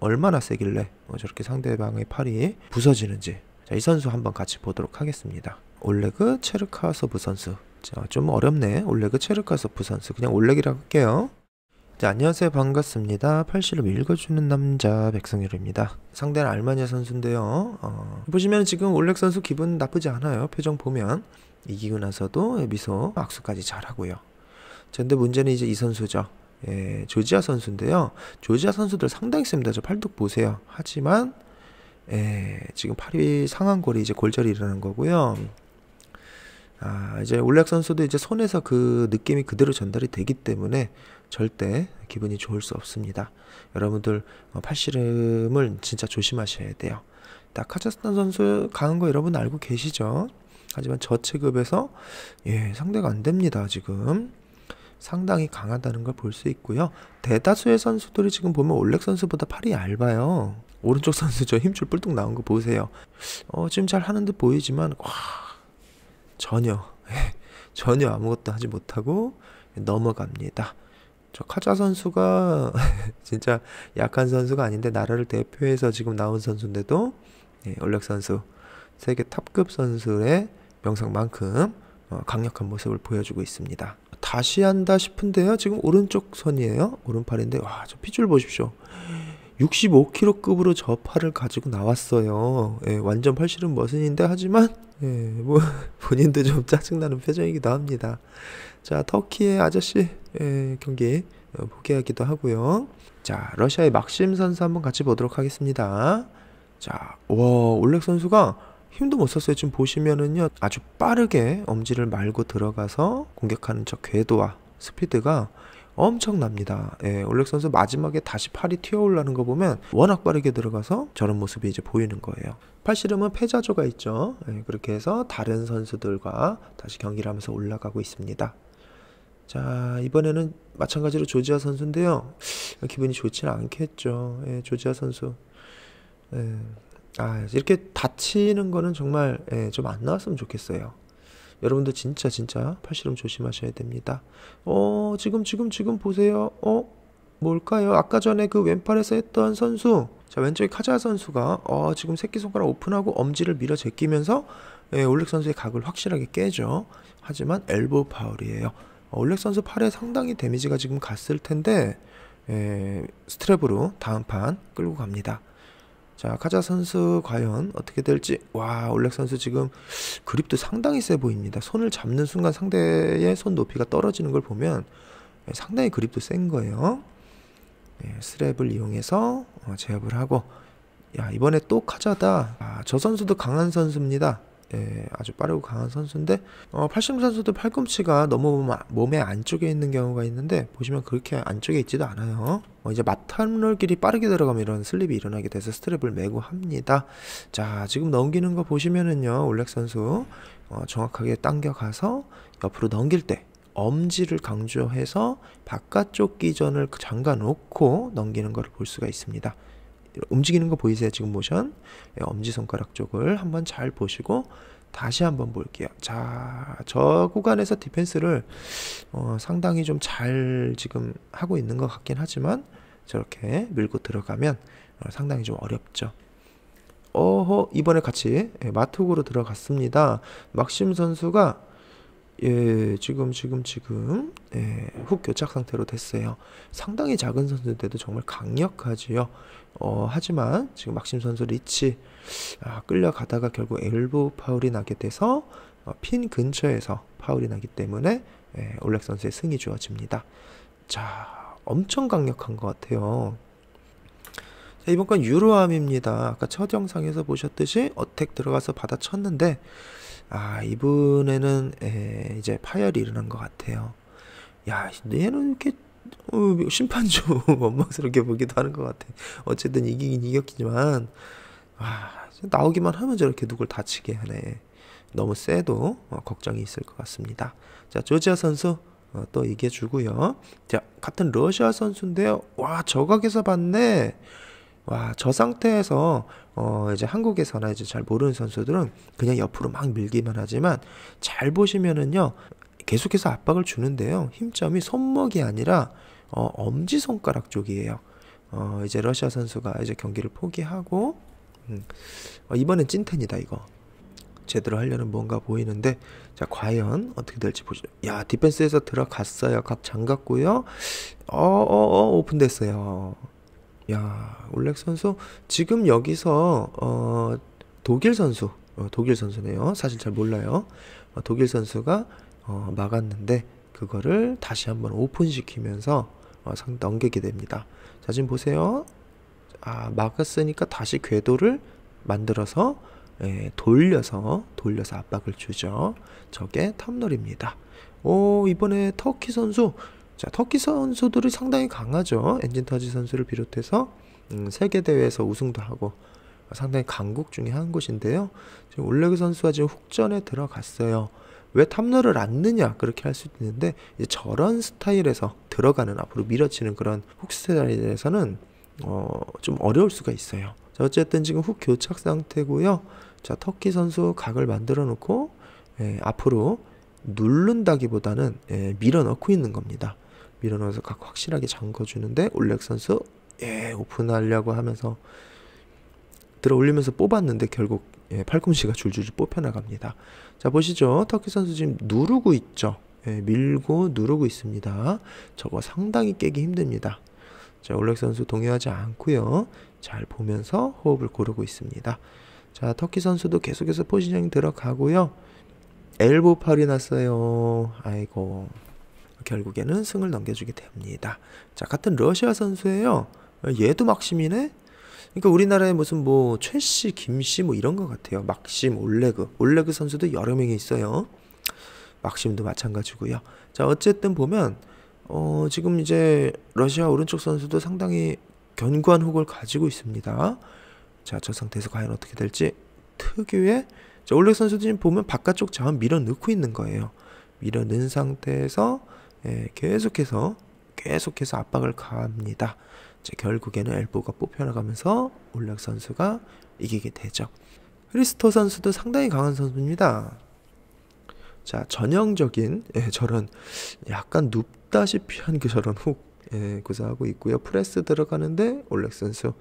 얼마나 세길래 뭐 저렇게 상대방의 팔이 부서지는지 자, 이 선수 한번 같이 보도록 하겠습니다. 올레그 체르카소브 선수 자, 좀 어렵네. 올레그 체르카소프 선수. 그냥 올레기라고 할게요. 자, 안녕하세요. 반갑습니다. 팔씨름 읽어주는 남자 백성열입니다. 상대는 알마니아 선수인데요. 어, 보시면 지금 올렉 선수 기분 나쁘지 않아요. 표정 보면. 이기고 나서도 미소, 악수까지 잘하고요. 자, 근데 문제는 이제 이 선수죠. 예, 조지아 선수인데요. 조지아 선수들 상당히 셉니다. 저 팔뚝 보세요. 하지만 예, 지금 팔이 상한골이 이제 골절이라는 일 거고요. 아, 이제 올렉 선수도 이제 손에서 그 느낌이 그대로 전달이 되기 때문에 절대 기분이 좋을 수 없습니다. 여러분들 어, 팔씨름을 진짜 조심하셔야 돼요. 딱 카자흐스탄 선수 강한 거 여러분 알고 계시죠? 하지만 저체급에서 예, 상대가 안 됩니다, 지금. 상당히 강하다는 걸 볼 수 있고요. 대다수의 선수들이 지금 보면 올렉 선수보다 팔이 얇아요. 오른쪽 선수 저 힘줄 뿔뚝 나온 거 보세요. 어, 지금 잘 하는 듯 보이지만 와, 전혀 예, 전혀 아무것도 하지 못하고 넘어갑니다. 저 카자 선수가 진짜 약한 선수가 아닌데 나라를 대표해서 지금 나온 선수인데도 예, 올렉 선수 세계 탑급 선수의 명성만큼 어, 강력한 모습을 보여주고 있습니다. 다시 한다 싶은데요. 지금 오른쪽 선이에요. 오른팔인데 와, 저 핏줄 보십시오. 65kg급으로 저 팔을 가지고 나왔어요. 예, 완전 팔실은 머신인데 하지만 예, 뭐 본인도 좀 짜증나는 표정이기도 합니다. 자, 터키의 아저씨 예, 경기 어, 포기하기도 하고요. 자, 러시아의 막심 선수 한번 같이 보도록 하겠습니다. 자, 와, 올렉 선수가 힘도 못 썼어요. 지금 보시면은요. 아주 빠르게 엄지를 말고 들어가서 공격하는 저 궤도와 스피드가 엄청납니다. 예, 올렉 선수 마지막에 다시 팔이 튀어올라는 거 보면 워낙 빠르게 들어가서 저런 모습이 이제 보이는 거예요. 팔씨름은 패자조가 있죠. 예, 그렇게 해서 다른 선수들과 다시 경기를 하면서 올라가고 있습니다. 자, 이번에는 마찬가지로 조지아 선수인데요. 기분이 좋지는 않겠죠. 예, 조지아 선수. 예. 아, 이렇게 다치는 거는 정말 예, 좀 안 나왔으면 좋겠어요. 여러분들 진짜 진짜 팔씨름 조심하셔야 됩니다. 어, 지금 지금 지금 보세요. 어, 뭘까요? 아까 전에 그 왼팔에서 했던 선수. 자, 왼쪽에 카자 선수가 어, 지금 새끼손가락 오픈하고 엄지를 밀어 제끼면서 예, 올렉 선수의 각을 확실하게 깨죠. 하지만 엘보 파울이에요. 어, 올렉 선수 팔에 상당히 데미지가 지금 갔을 텐데 예, 스트랩으로 다음 판 끌고 갑니다. 자, 카자 선수 과연 어떻게 될지. 와, 올렉 선수 지금 그립도 상당히 세 보입니다. 손을 잡는 순간 상대의 손 높이가 떨어지는 걸 보면 예, 상당히 그립도 센 거예요. 예, 스랩을 이용해서 어, 제압을 하고 야, 이번에 또 카자다. 아, 저 선수도 강한 선수입니다. 예, 아주 빠르고 강한 선수인데 어, 팔심 선수도 팔꿈치가 너무 몸의 안쪽에 있는 경우가 있는데 보시면 그렇게 안쪽에 있지도 않아요. 어, 이제 마탄롤 길이 빠르게 들어가면 이런 슬립이 일어나게 돼서 스트랩을 메고 합니다. 자 지금 넘기는 거 보시면은요 올렉 선수 어, 정확하게 당겨가서 옆으로 넘길 때 엄지를 강조해서 바깥쪽 기전을 잠가 놓고 넘기는 것을 볼 수가 있습니다. 움직이는 거 보이세요? 지금 모션? 예, 엄지손가락 쪽을 한번 잘 보시고 다시 한번 볼게요. 자, 저 구간에서 디펜스를 어, 상당히 좀 잘 지금 하고 있는 것 같긴 하지만 저렇게 밀고 들어가면 어, 상당히 좀 어렵죠. 어허, 이번에 같이 예, 마툭으로 들어갔습니다. 막심 선수가 예, 지금, 지금, 지금, 예, 훅 교착 상태로 됐어요. 상당히 작은 선수인데도 정말 강력하지요. 어, 하지만 지금 막심 선수 리치, 아, 끌려가다가 결국 엘보 파울이 나게 돼서 어, 핀 근처에서 파울이 나기 때문에 예, 올렉 선수의 승이 주어집니다. 자, 엄청 강력한 것 같아요. 자, 이번 건 유로암입니다. 아까 첫 영상에서 보셨듯이 어택 들어가서 받아쳤는데, 아, 이분에는 에, 예, 이제 파열이 일어난 것 같아요. 야, 얘는 이렇게 어, 심판 좀 원망스럽게 보기도 하는 것 같아. 어쨌든 이기긴 이겼지만, 아, 나오기만 하면 저렇게 누굴 다치게 하네. 너무 세도 어, 걱정이 있을 것 같습니다. 자, 조지아 선수 어, 또 이겨주고요. 자, 같은 러시아 선수인데요. 와, 저각에서 봤네. 와, 저 상태에서 어, 이제 한국에서나 이제 잘 모르는 선수들은 그냥 옆으로 막 밀기만 하지만 잘 보시면은요, 계속해서 압박을 주는데요. 힘점이 손목이 아니라 어, 엄지손가락 쪽이에요. 어, 이제 러시아 선수가 이제 경기를 포기하고, 음, 어, 이번엔 찐텐이다, 이거. 제대로 하려는 뭔가 보이는데, 자, 과연 어떻게 될지 보죠. 야, 디펜스에서 들어갔어요. 각 잠갔고요. 어, 어, 어, 오픈됐어요. 야, 올렉 선수 지금 여기서 어, 독일 선수, 어, 독일 선수네요. 사실 잘 몰라요. 어, 독일 선수가 어, 막았는데 그거를 다시 한번 오픈시키면서 어, 상 넘기게 됩니다. 자, 지금 보세요. 아, 막았으니까 다시 궤도를 만들어서 예, 돌려서 돌려서 압박을 주죠. 저게 탑놀입니다. 오, 이번에 터키 선수 자, 터키 선수들이 상당히 강하죠. 엔진터지 선수를 비롯해서 음, 세계 대회에서 우승도 하고 상당히 강국 중에 한 곳인데요. 지금 올레그 선수가 지금 훅전에 들어갔어요. 왜 탐러를 안느냐 그렇게 할 수도 있는데 저런 스타일에서 들어가는 앞으로 밀어치는 그런 훅 스타일에서는 어, 좀 어려울 수가 있어요. 자, 어쨌든 지금 훅 교착 상태고요. 자 터키 선수 각을 만들어 놓고 예, 앞으로 누른다기보다는 예, 밀어 넣고 있는 겁니다. 밀어넣어서 각 확실하게 잠궈주는데 올렉 선수 예 오픈하려고 하면서 들어올리면서 뽑았는데 결국 예, 팔꿈치가 줄줄줄 뽑혀나갑니다. 자 보시죠. 터키 선수 지금 누르고 있죠. 예, 밀고 누르고 있습니다. 저거 상당히 깨기 힘듭니다. 자 올렉 선수 동요하지 않고요. 잘 보면서 호흡을 고르고 있습니다. 자 터키 선수도 계속해서 포지션이 들어가고요. 엘보 팔이 났어요. 아이고. 결국에는 승을 넘겨주게 됩니다. 자, 같은 러시아 선수예요. 얘도 막시민에 그러니까 우리나라에 무슨 뭐 최씨, 김 씨 뭐 이런 것 같아요. 막심, 올레그, 올레그 선수도 여러 명이 있어요. 막심도 마찬가지고요. 자, 어쨌든 보면 어, 지금 이제 러시아 오른쪽 선수도 상당히 견고한 훅을 가지고 있습니다. 자, 저 상태에서 과연 어떻게 될지 특유의 자, 올렉 선수도 지금 보면 바깥쪽 자원 밀어 넣고 있는 거예요. 밀어 넣은 상태에서 예, 계속해서 계속해서 압박을 가합니다. 이제 결국에는 엘보가 뽑혀나가면서 올락 선수가 이기게 되죠. 크리스토 선수도 상당히 강한 선수입니다. 자, 전형적인 예, 저런 약간 눕다시피 한그 저런 훅 예, 구사하고 있고요. 프레스 들어가는데 올렉 선수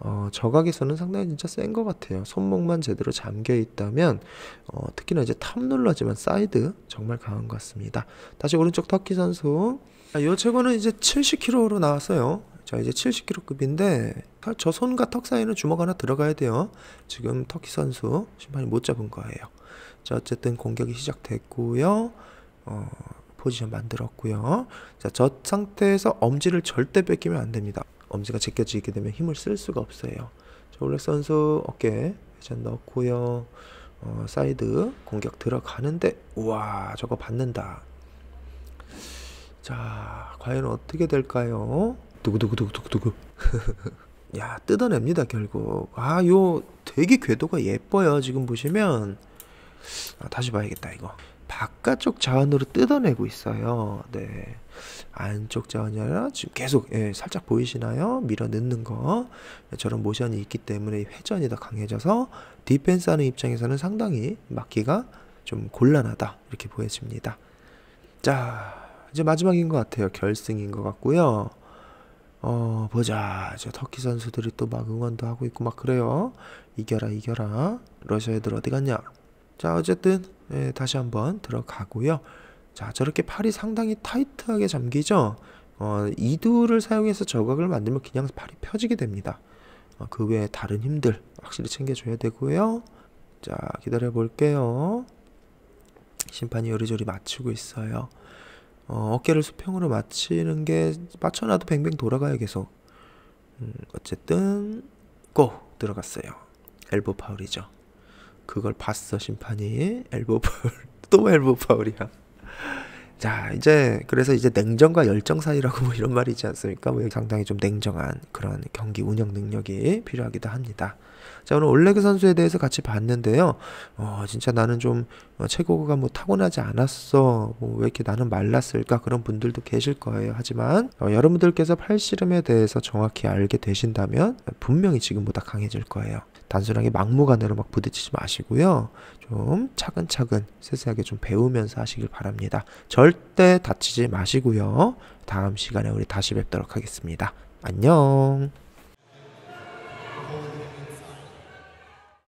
어, 저각에서는 상당히 진짜 센 것 같아요. 손목만 제대로 잠겨 있다면 어, 특히나 이제 탑롤러지만 사이드 정말 강한 것 같습니다. 다시 오른쪽 터키 선수. 자, 아, 이 최고는 이제 70kg로 나왔어요. 자 이제 70kg급인데 아, 저 손과 턱 사이는 주먹 하나 들어가야 돼요. 지금 터키 선수 심판이 못 잡은 거예요. 자 어쨌든 공격이 시작됐고요. 어, 포지션 만들었고요. 자, 저 상태에서 엄지를 절대 뺏기면 안 됩니다. 엄지가 제껴지게 되면 힘을 쓸 수가 없어요. 자, 올렉 선수 어깨 회전 넣고요. 어, 사이드 공격 들어가는데 우와 저거 받는다. 자 과연 어떻게 될까요? 두구두구두구두구두구. 야 뜯어냅니다 결국. 아 요 되게 궤도가 예뻐요 지금 보시면. 아, 다시 봐야겠다 이거. 바깥쪽 자원으로 뜯어내고 있어요. 네. 안쪽 자원이 아니라 지금 계속 예, 살짝 보이시나요? 밀어 넣는 거 저런 모션이 있기 때문에 회전이 더 강해져서 디펜스 하는 입장에서는 상당히 막기가 좀 곤란하다 이렇게 보여집니다. 자 이제 마지막인 것 같아요. 결승인 것 같고요. 어 보자 저 터키 선수들이 또 막 응원도 하고 있고 막 그래요. 이겨라 이겨라 러시아 애들 어디 갔냐? 자 어쨌든 예, 다시 한번 들어가고요. 자 저렇게 팔이 상당히 타이트하게 잠기죠. 어, 이두를 사용해서 저각을 만들면 그냥 팔이 펴지게 됩니다. 어, 그 외에 다른 힘들 확실히 챙겨줘야 되고요. 자 기다려 볼게요. 심판이 요리조리 맞추고 있어요. 어, 깨를 수평으로 맞추는 게 맞춰놔도 뱅뱅 돌아가요 계속. 음, 어쨌든 고 들어갔어요. 엘보 파울이죠. 그걸 봤어 심판이 엘보 파울 또 엘보 파울이야. 자 이제 그래서 이제 냉정과 열정 사이라고 뭐 이런 말이지 있 않습니까? 뭐 상당히 좀 냉정한 그런 경기 운영 능력이 필요하기도 합니다. 자, 오늘 올레그 선수에 대해서 같이 봤는데요. 어, 진짜 나는 좀 체구가 어, 뭐 타고나지 않았어. 뭐왜 이렇게 나는 말랐을까? 그런 분들도 계실 거예요. 하지만 어, 여러분들께서 팔씨름에 대해서 정확히 알게 되신다면 분명히 지금보다 강해질 거예요. 단순하게 막무가내로 막 부딪히지 마시고요. 좀 차근차근 세세하게 좀 배우면서 하시길 바랍니다. 절대 다치지 마시고요. 다음 시간에 우리 다시 뵙도록 하겠습니다. 안녕.